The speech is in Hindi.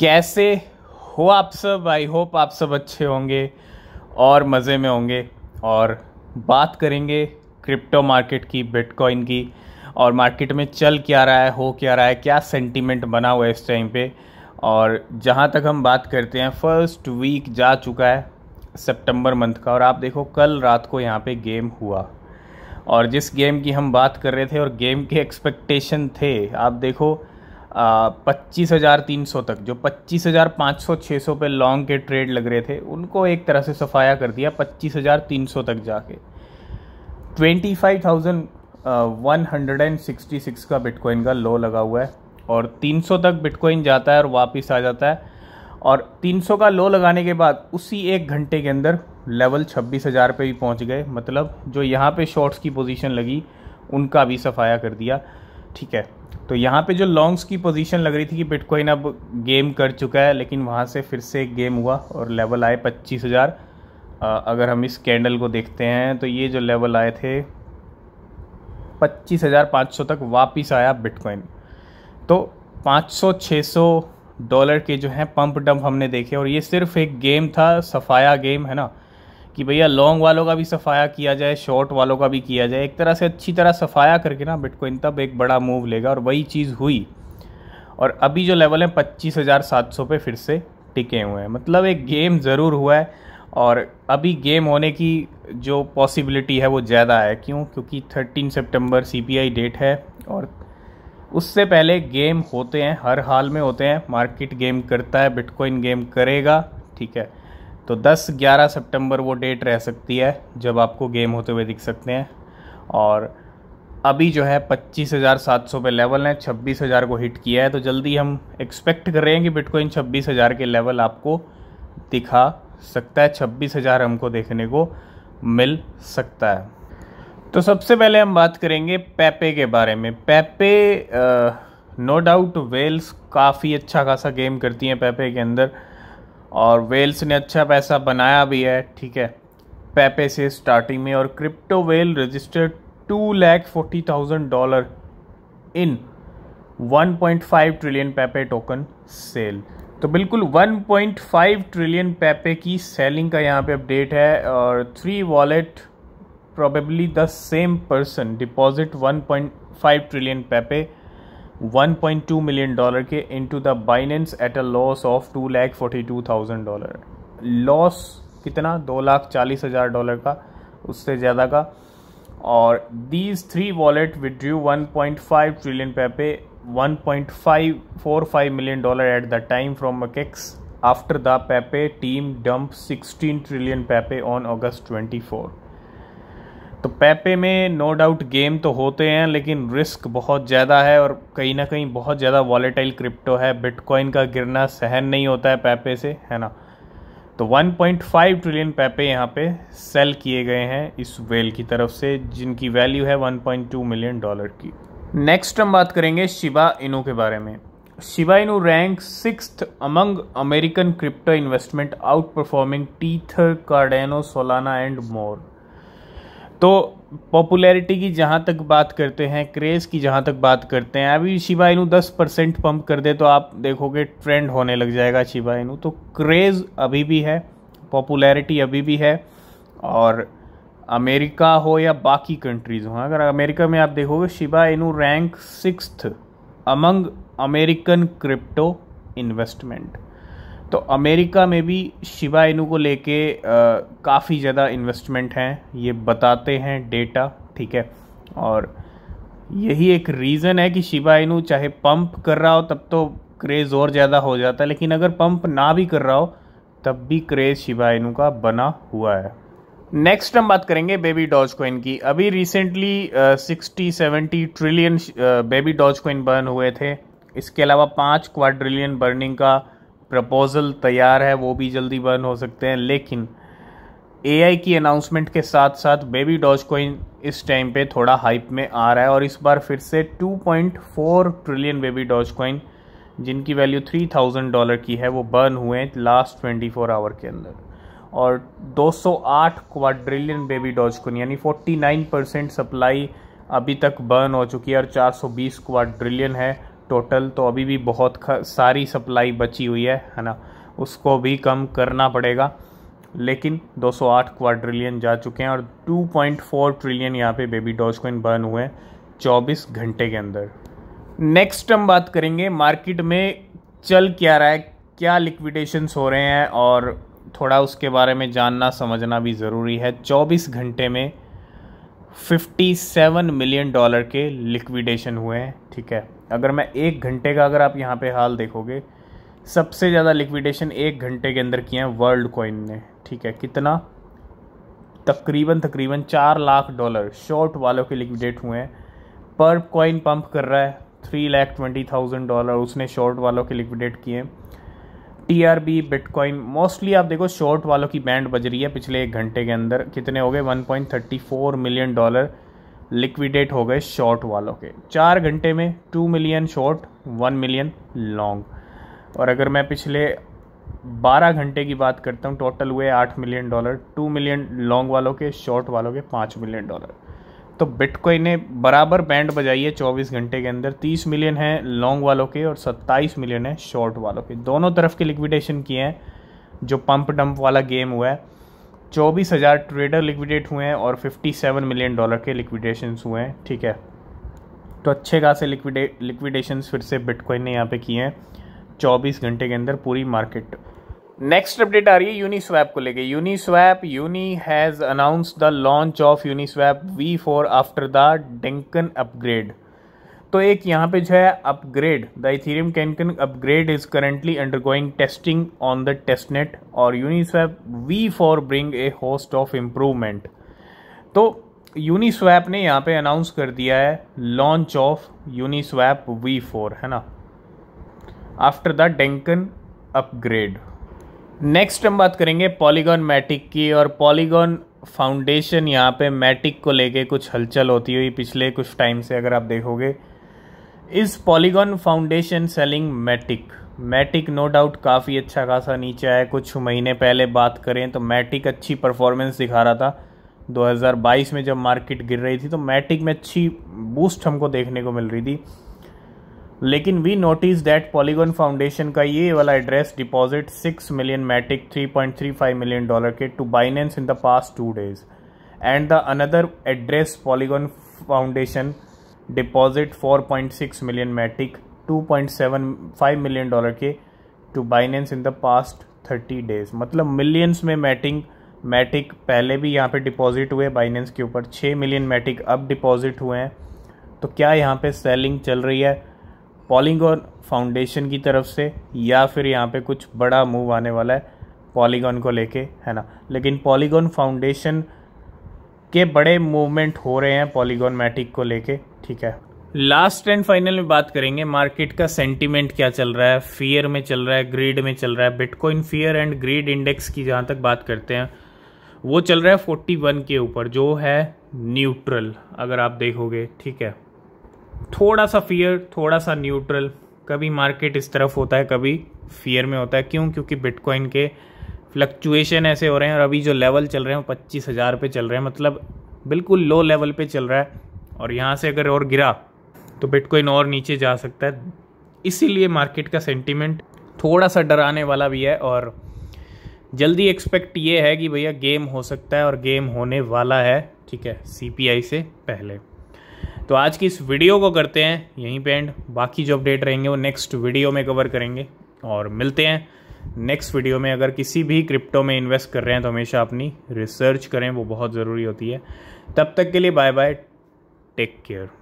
कैसे हो आप सब आई होप आप सब अच्छे होंगे और मज़े में होंगे और बात करेंगे क्रिप्टो मार्केट की बिटकॉइन की और मार्केट में चल क्या रहा है हो क्या रहा है क्या सेंटीमेंट बना हुआ है इस टाइम पे और जहाँ तक हम बात करते हैं फर्स्ट वीक जा चुका है सितंबर मंथ का और आप देखो कल रात को यहाँ पे गेम हुआ और जिस गेम की हम बात कर रहे थे और गेम के एक्सपेक्टेशन थे आप देखो पच्चीस हज़ार तीन सौ तक जो पच्चीस हज़ार पाँच सौ छः सौ पे लॉन्ग के ट्रेड लग रहे थे उनको एक तरह से सफाया कर दिया पच्चीस हज़ार तीन सौ तक जाके twenty five thousand one hundred and sixty six का बिटकॉइन का लो लगा हुआ है और तीन सौ तक बिटकॉइन जाता है और वापस आ जाता है और तीन सौ का लो लगाने के बाद उसी एक घंटे के अंदर लेवल छब्बीस हज़ार पर भी पहुँच गए मतलब जो यहाँ पर शॉर्ट्स की पोजीशन लगी उनका भी सफाया कर दिया ठीक है तो यहाँ पे जो लॉन्ग्स की पोजीशन लग रही थी कि बिटकॉइन अब गेम कर चुका है लेकिन वहाँ से फिर से गेम हुआ और लेवल आए पच्चीस हज़ार अगर हम इस कैंडल को देखते हैं तो ये जो लेवल आए थे पच्चीस हज़ार पाँच सौ तक वापस आया बिटकॉइन तो पाँच सौ छः सौ डॉलर के जो हैं पंप डंप हमने देखे और ये सिर्फ एक गेम था सफाया गेम है ना कि भैया लॉन्ग वालों का भी सफाया किया जाए शॉर्ट वालों का भी किया जाए एक तरह से अच्छी तरह सफाया करके ना बिटकॉइन तब एक बड़ा मूव लेगा और वही चीज़ हुई और अभी जो लेवल है पच्चीस हज़ार सात सौ पे फिर से टिके हुए हैं मतलब एक गेम ज़रूर हुआ है और अभी गेम होने की जो पॉसिबिलिटी है वो ज़्यादा है क्यों क्योंकि थर्टीन सेप्टेम्बर सी डेट है और उससे पहले गेम होते हैं हर हाल में होते हैं मार्केट गेम करता है बिटकॉइन गेम करेगा ठीक है तो 10-11 सितंबर वो डेट रह सकती है जब आपको गेम होते हुए दिख सकते हैं और अभी जो है पच्चीस हज़ार सात सौ पे लेवल है छब्बीस हज़ार को हिट किया है तो जल्दी हम एक्सपेक्ट कर रहे हैं कि बिटकॉइन छब्बीस हज़ार के लेवल आपको दिखा सकता है छब्बीस हज़ार हमको देखने को मिल सकता है तो सबसे पहले हम बात करेंगे पैपे के बारे में पैपे नो डाउट वेल्स काफ़ी अच्छा खासा गेम करती हैं पैपे के अंदर और वेल्स ने अच्छा पैसा बनाया भी है ठीक है पैपे से स्टार्टिंग में और crypto well registered two lakh forty thousand dollar in 1.5 trillion Pepe token sell तो बिल्कुल 1.5 ट्रिलियन पैपे की सेलिंग का यहाँ पे अपडेट है और three wallet same person deposit one point 1.5 trillion Pepe 1.2 million dollar के into the Binance at a loss of two lakh forty two thousand dollar loss कितना दो लाख चालीस हज़ार डॉलर का उससे ज़्यादा का और these three wallet withdrew 1.5 trillion Pepe 1.545 million dollar at the time from MEXC the Pepe team team sixteen 16 Pepe on on twenty four तो पेपे में नो डाउट गेम तो होते हैं लेकिन रिस्क बहुत ज़्यादा है और कहीं ना कहीं बहुत ज़्यादा वॉलेटाइल क्रिप्टो है बिटकॉइन का गिरना सहन नहीं होता है पेपे से है ना तो 1.5 ट्रिलियन पेपे यहाँ पे सेल किए गए हैं इस वेल की तरफ से जिनकी वैल्यू है 1.2 मिलियन डॉलर की नेक्स्ट हम बात करेंगे शिबा इनू के बारे में Shiba Inu rank six among American crypto investment out performing Tether Cardano Solana and more तो पॉपुलैरिटी की जहाँ तक बात करते हैं क्रेज़ की जहाँ तक बात करते हैं अभी शिबा इनू दस परसेंट पम्प कर दे तो आप देखोगे ट्रेंड होने लग जाएगा शिबा इनू तो क्रेज़ अभी भी है पॉपुलैरिटी अभी भी है और अमेरिका हो या बाकी कंट्रीज़ हों अगर अमेरिका में आप देखोगे Shiba Inu rank sixth among American crypto investment तो अमेरिका में भी शिवा इनू को लेके काफ़ी ज़्यादा इन्वेस्टमेंट हैं ये बताते हैं डेटा ठीक है और यही एक रीज़न है कि शिवा इनू चाहे पंप कर रहा हो तब तो क्रेज़ और ज़्यादा हो जाता है लेकिन अगर पंप ना भी कर रहा हो तब भी क्रेज़ शिवा इनू का बना हुआ है नेक्स्ट हम बात करेंगे बेबी डॉज कोइन की अभी recently sixty seventy trillion baby Doge coin burn हुए थे इसके अलावा पाँच क्वाड्रिलियन बर्निंग का प्रपोजल तैयार है वो भी जल्दी बर्न हो सकते हैं लेकिन ए की अनाउंसमेंट के साथ साथ बेबी डॉज कोइन इस टाइम पे थोड़ा हाइप में आ रहा है और इस बार फिर से 2.4 ट्रिलियन बेबी डॉज कोइन जिनकी वैल्यू 3000 डॉलर की है वो बर्न हुए हैं लास्ट 24 आवर के अंदर और 208 क्वाड्रिलियन बेबी डॉज कोइन यानी 49 परसेंट सप्लाई अभी तक बर्न हो चुकी है और 420 क्वाड्रिलियन है टोटल तो अभी भी बहुत सारी सप्लाई बची हुई है है ना उसको भी कम करना पड़ेगा लेकिन 208 क्वाड्रिलियन जा चुके हैं और 2.4 ट्रिलियन यहाँ पे बेबी डॉज कॉइन बर्न हुए हैं 24 घंटे के अंदर नेक्स्ट हम बात करेंगे मार्केट में चल क्या रहा है क्या लिक्विडेशंस हो रहे हैं और थोड़ा उसके बारे में जानना समझना भी ज़रूरी है 24 घंटे में 57 मिलियन डॉलर के लिक्विडेशन हुए हैं ठीक है अगर मैं एक घंटे का अगर आप यहाँ पे हाल देखोगे सबसे ज़्यादा लिक्विडेशन एक घंटे के अंदर किए हैं वर्ल्ड कॉइन ने ठीक है कितना तकरीबन तकरीबन चार लाख डॉलर शॉर्ट वालों के लिक्विडेट हुए हैं पर कॉइन पंप कर रहा है three lakh twenty thousand dollar उसने शॉर्ट वालों के लिक्विडेट किए हैं T R B bitcoin mostly आप देखो शॉर्ट वालों की बैंड बज रही है पिछले एक घंटे के अंदर कितने हो गए one point thirty four million dollar liquidate हो गए शॉर्ट वालों के चार घंटे में two million short one million long और अगर मैं पिछले बारह घंटे की बात करता हूँ टोटल हुए आठ million dollar two million long वालों के शॉर्ट वालों के पाँच मिलियन डॉलर तो बिटकॉइन ने बराबर बैंड बजाई है चौबीस घंटे के अंदर तीस मिलियन है लॉन्ग वालों के और सत्ताईस मिलियन है शॉर्ट वालों के दोनों तरफ के लिक्विडेशन किए हैं जो पंप डंप वाला गेम हुआ है चौबीस हज़ार ट्रेडर लिक्विडेट हुए हैं और फिफ्टी सेवन मिलियन डॉलर के लिक्विडेशंस हुए हैं ठीक है तो अच्छे खासे लिक्विडे लिक्विडेशंस फिर से बिटकॉइन ने यहाँ पे किए हैं चौबीस घंटे के अंदर पूरी मार्केट नेक्स्ट अपडेट आ रही है यूनिस्वैप को लेके swap Uni has announce the launch of Uniswap V four after the Dencun upgrade तो एक यहाँ पे जो है upgrade the Ethereum can upgrade is currently undergoing testing on the testnet और Uniswap V four bring a host of improvement तो यूनिस्वैप ने यहाँ पे अनाउंस कर दिया है launch of Uniswap V four है ना after the Dencun upgrade next हम बात करेंगे पॉलीगॉन मैटिक की और पॉलीगॉन फाउंडेशन यहाँ पे मैटिक को लेके कुछ हलचल होती हुई पिछले कुछ टाइम से अगर आप देखोगे is Polygon Foundation selling MATIC MATIC no doubt काफ़ी अच्छा खासा नीचे आया कुछ महीने पहले बात करें तो मैटिक अच्छी परफॉर्मेंस दिखा रहा था 2022 में जब मार्केट गिर रही थी तो मैटिक में अच्छी बूस्ट हमको देखने को मिल रही थी लेकिन we notice that Polygon Foundation का ये वाला address deposit six million MATIC three point three five million dollar के to Binance in the past two days and the another address Polygon Foundation deposit 4.6 million MATIC 2.75 million dollar के to Binance in the past 30 days मतलब मिलियंस में मैटिंग मैटिक पहले भी यहाँ पे डिपॉजिट हुए बाइनेंस के ऊपर 6 मिलियन मैटिक अब डिपॉजिट हुए हैं तो क्या यहाँ पे सेलिंग चल रही है पॉलीगॉन फाउंडेशन की तरफ से या फिर यहाँ पे कुछ बड़ा मूव आने वाला है पॉलीगॉन को लेके है ना लेकिन पॉलीगॉन फाउंडेशन के बड़े मूवमेंट हो रहे हैं पॉलीगॉन मैटिक को लेके ठीक है लास्ट एंड फाइनल में बात करेंगे मार्केट का सेंटीमेंट क्या चल रहा है फियर में चल रहा है ग्रीड में चल रहा है bitcoin fear and greed index की जहां तक बात करते हैं वो चल रहा है 41 के ऊपर जो है न्यूट्रल अगर आप देखोगे ठीक है थोड़ा सा फियर थोड़ा सा न्यूट्रल कभी मार्केट इस तरफ होता है कभी फियर में होता है क्यों क्योंकि बिटकॉइन के फ्लक्चुएशन ऐसे हो रहे हैं और अभी जो लेवल चल रहे हैं वो पच्चीस हज़ार पे चल रहे हैं मतलब बिल्कुल लो लेवल पे चल रहा है और यहाँ से अगर और गिरा तो बिटकॉइन और नीचे जा सकता है इसीलिए मार्केट का सेंटिमेंट थोड़ा सा डराने वाला भी है और जल्दी एक्सपेक्ट ये है कि भैया गेम हो सकता है और गेम होने वाला है ठीक है सी से पहले तो आज की इस वीडियो को करते हैं यहीं पे एंड बाकी जो अपडेट रहेंगे वो नेक्स्ट वीडियो में कवर करेंगे और मिलते हैं नेक्स्ट वीडियो में अगर किसी भी क्रिप्टो में इन्वेस्ट कर रहे हैं तो हमेशा अपनी रिसर्च करें वो बहुत ज़रूरी होती है तब तक के लिए बाय बाय टेक केयर